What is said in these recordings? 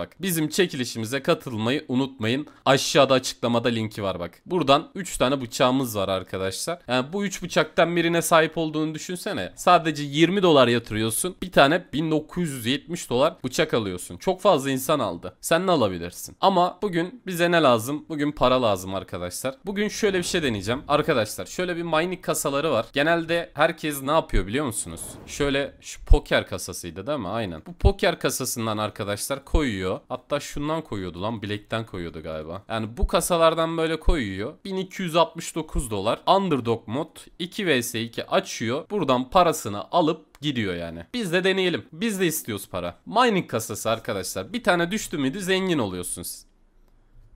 bak. Bizim çekilişimize katılmayı unutmayın. Aşağıda açıklamada linki var bak. Buradan 3 tane bıçağımız var arkadaşlar. Yani bu 3 bıçaktan birine sahip olduğunu düşünsene. Sadece 20 dolar yatırıyorsun. Bir tane 1970 dolar bıçak alıyorsun. Çok fazla insan aldı. Sen ne alabilirsin? Ama bugün bize ne lazım? Bugün para lazım arkadaşlar. Bugün şöyle bir şey deneyeceğim. Arkadaşlar şöyle bir mining kasaları var. Genelde herkes ne yapıyor biliyor musunuz? Şöyle şu poker kasasıydı değil mi? Aynen. Bu poker kasasından arkadaşlar koyuyor koyuyor. Hatta şundan koyuyordu lan Black'ten koyuyordu galiba. Yani bu kasalardan böyle koyuyor. 1269 dolar underdog mod 2 vs 2 açıyor. Buradan parasını alıp gidiyor yani. Biz de deneyelim. Biz de istiyoruz para. Mining kasası arkadaşlar. Bir tane düştü müydü zengin oluyorsunuz.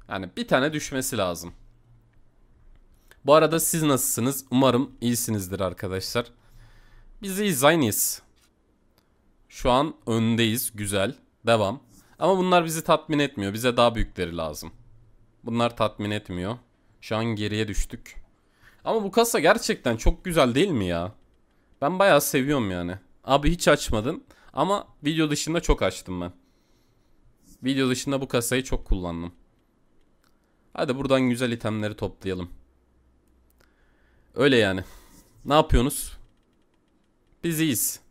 Yani bir tane düşmesi lazım. Bu arada siz nasılsınız? Umarım iyisinizdir arkadaşlar. Biz iyiyiz aynıyız. Şu an öndeyiz. Güzel. Devam. Ama bunlar bizi tatmin etmiyor. Bize daha büyükleri lazım. Bunlar tatmin etmiyor. Şu an geriye düştük. Ama bu kasa gerçekten çok güzel değil mi ya? Ben bayağı seviyorum yani. Abi hiç açmadın ama video dışında çok açtım ben. Video dışında bu kasayı çok kullandım. Hadi buradan güzel itemleri toplayalım. Öyle yani. Ne yapıyorsunuz? Biz iyiyiz.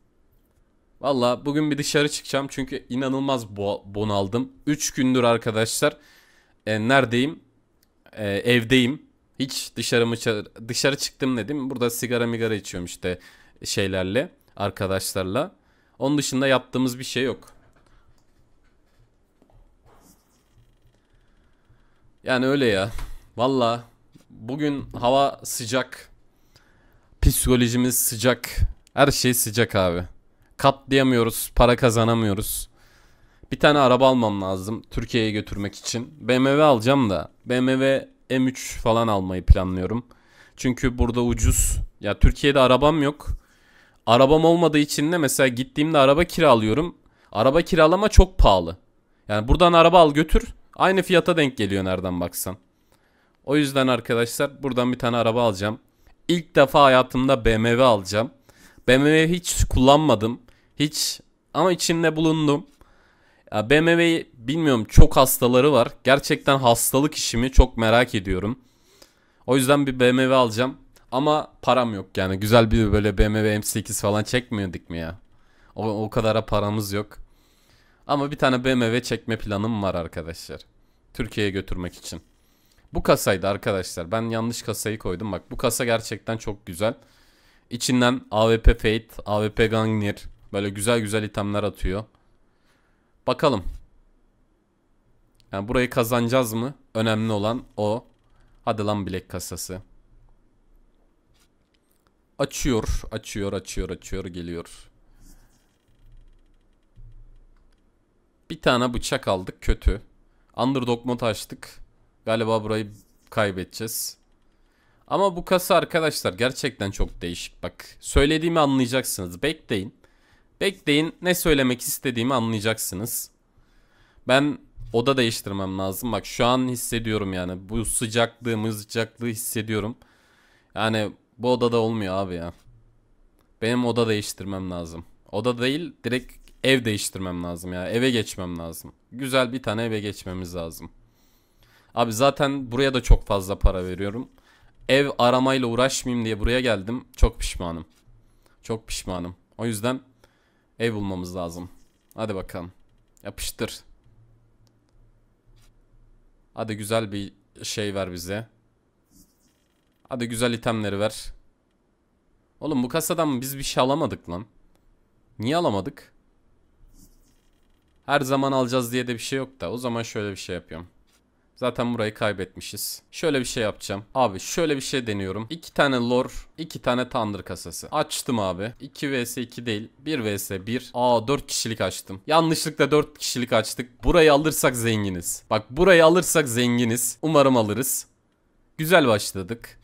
Valla bugün bir dışarı çıkacağım çünkü inanılmaz bo bonaldım. 3 gündür arkadaşlar e, neredeyim? E, evdeyim. Hiç dışarı mı dışarı çıktım dedim. Burada sigara migara içiyorum işte şeylerle arkadaşlarla. Onun dışında yaptığımız bir şey yok. Yani öyle ya. Valla bugün hava sıcak. Psikolojimiz sıcak. Her şey sıcak abi. Katlayamıyoruz. Para kazanamıyoruz. Bir tane araba almam lazım Türkiye'ye götürmek için. BMW alacağım da BMW M3 falan almayı planlıyorum. Çünkü burada ucuz. Ya Türkiye'de arabam yok. Arabam olmadığı için de mesela gittiğimde araba kiralıyorum. Araba kiralama çok pahalı. Yani buradan araba al götür. Aynı fiyata denk geliyor nereden baksan. O yüzden arkadaşlar buradan bir tane araba alacağım. İlk defa hayatımda BMW alacağım. BMW hiç kullanmadım. Hiç ama içinde bulundum. Ya BMW bilmiyorum çok hastaları var. Gerçekten hastalık işimi çok merak ediyorum. O yüzden bir BMW alacağım. Ama param yok yani. Güzel bir böyle BMW M8 falan çekmiyorduk mu ya? O, o kadara paramız yok. Ama bir tane BMW çekme planım var arkadaşlar. Türkiye'ye götürmek için. Bu kasaydı arkadaşlar. Ben yanlış kasayı koydum. Bak bu kasa gerçekten çok güzel. İçinden AWP Fate, AWP Gangnir, Böyle güzel güzel itemler atıyor. Bakalım. Yani burayı kazanacağız mı? Önemli olan o. Hadi lan bilek kasası. Açıyor, açıyor, açıyor, açıyor, geliyor. Bir tane bıçak aldık, kötü. Underdog mod açtık. Galiba burayı kaybedeceğiz. Ama bu kasa arkadaşlar gerçekten çok değişik bak. Söylediğimi anlayacaksınız. Bekleyin. Bekleyin ne söylemek istediğimi anlayacaksınız. Ben oda değiştirmem lazım. Bak şu an hissediyorum yani. Bu sıcaklığı mızcaklığı hissediyorum. Yani bu odada olmuyor abi ya. Benim oda değiştirmem lazım. Oda değil direkt ev değiştirmem lazım ya. Eve geçmem lazım. Güzel bir tane eve geçmemiz lazım. Abi zaten buraya da çok fazla para veriyorum. Ev aramayla uğraşmayayım diye buraya geldim. Çok pişmanım. Çok pişmanım. O yüzden Ev bulmamız lazım. Hadi bakalım. Yapıştır. Hadi güzel bir şey ver bize. Hadi güzel itemleri ver. Oğlum bu kasadan biz bir şey alamadık lan. Niye alamadık? Her zaman alacağız diye de bir şey yok da. O zaman şöyle bir şey yapıyorum. Zaten burayı kaybetmişiz. Şöyle bir şey yapacağım. Abi şöyle bir şey deniyorum. 2 tane lor, 2 tane tandır kasası. Açtım abi. 2 vs 2 değil. 1 vs 1. Aa 4 kişilik açtım. Yanlışlıkla 4 kişilik açtık. Burayı alırsak zenginiz. Bak burayı alırsak zenginiz. Umarım alırız. Güzel başladık.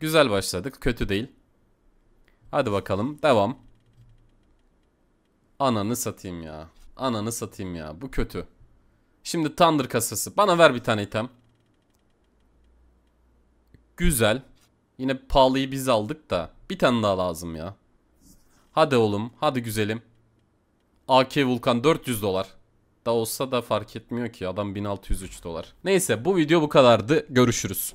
Güzel başladık. Kötü değil. Hadi bakalım. Devam. Ananı satayım ya. Ananı satayım ya. Bu kötü. Şimdi Thunder kasası. Bana ver bir tane item. Güzel. Yine pahalıyı biz aldık da. Bir tane daha lazım ya. Hadi oğlum. Hadi güzelim. AK Vulkan 400 dolar. Da olsa da fark etmiyor ki. Adam 1603 dolar. Neyse bu video bu kadardı. Görüşürüz.